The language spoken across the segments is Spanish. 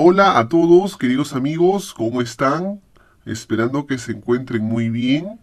Hola a todos, queridos amigos, ¿cómo están? Esperando que se encuentren muy bien.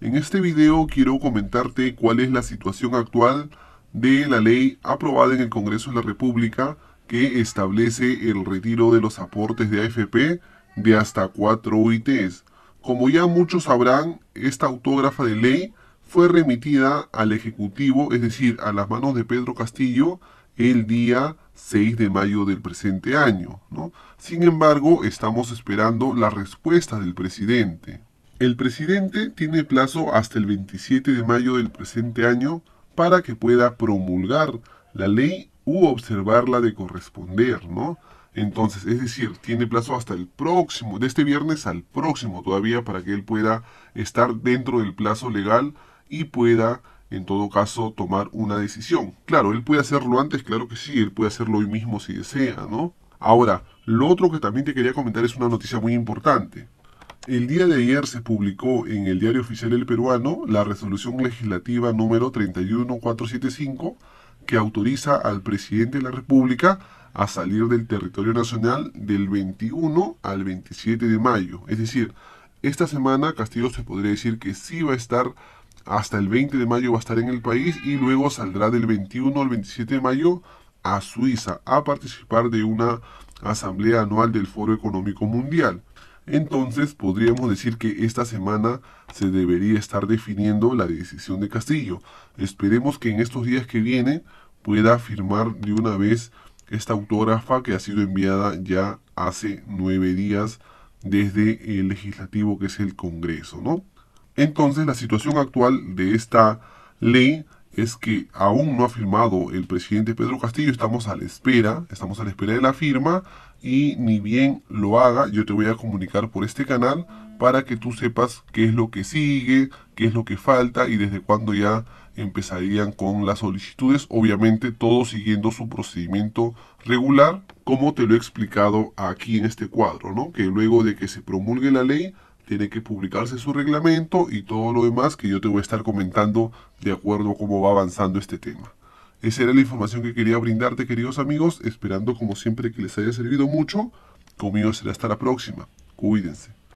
En este video quiero comentarte cuál es la situación actual de la ley aprobada en el Congreso de la República que establece el retiro de los aportes de AFP de hasta 4 UITs. Como ya muchos sabrán, esta autógrafa de ley fue remitida al Ejecutivo, es decir, a las manos de Pedro Castillo, el día 6 de mayo del presente año. ¿no? Sin embargo, estamos esperando la respuesta del presidente. El presidente tiene plazo hasta el 27 de mayo del presente año para que pueda promulgar la ley u observarla de corresponder, ¿no? Entonces, es decir, tiene plazo hasta el próximo, de este viernes al próximo todavía, para que él pueda estar dentro del plazo legal y pueda en todo caso, tomar una decisión. Claro, él puede hacerlo antes, claro que sí, él puede hacerlo hoy mismo si desea, ¿no? Ahora, lo otro que también te quería comentar es una noticia muy importante. El día de ayer se publicó en el Diario Oficial El Peruano la resolución legislativa número 31475 que autoriza al presidente de la República a salir del territorio nacional del 21 al 27 de mayo. Es decir, esta semana Castillo se podría decir que sí va a estar hasta el 20 de mayo va a estar en el país y luego saldrá del 21 al 27 de mayo a Suiza a participar de una asamblea anual del Foro Económico Mundial. Entonces podríamos decir que esta semana se debería estar definiendo la decisión de Castillo. Esperemos que en estos días que vienen pueda firmar de una vez esta autógrafa que ha sido enviada ya hace nueve días desde el legislativo que es el Congreso, ¿no? Entonces, la situación actual de esta ley es que aún no ha firmado el presidente Pedro Castillo, estamos a la espera, estamos a la espera de la firma y ni bien lo haga, yo te voy a comunicar por este canal para que tú sepas qué es lo que sigue, qué es lo que falta y desde cuándo ya empezarían con las solicitudes, obviamente todo siguiendo su procedimiento regular, como te lo he explicado aquí en este cuadro, ¿no? Que luego de que se promulgue la ley, tiene que publicarse su reglamento y todo lo demás que yo te voy a estar comentando de acuerdo a cómo va avanzando este tema. Esa era la información que quería brindarte, queridos amigos, esperando como siempre que les haya servido mucho. Conmigo será hasta la próxima. Cuídense.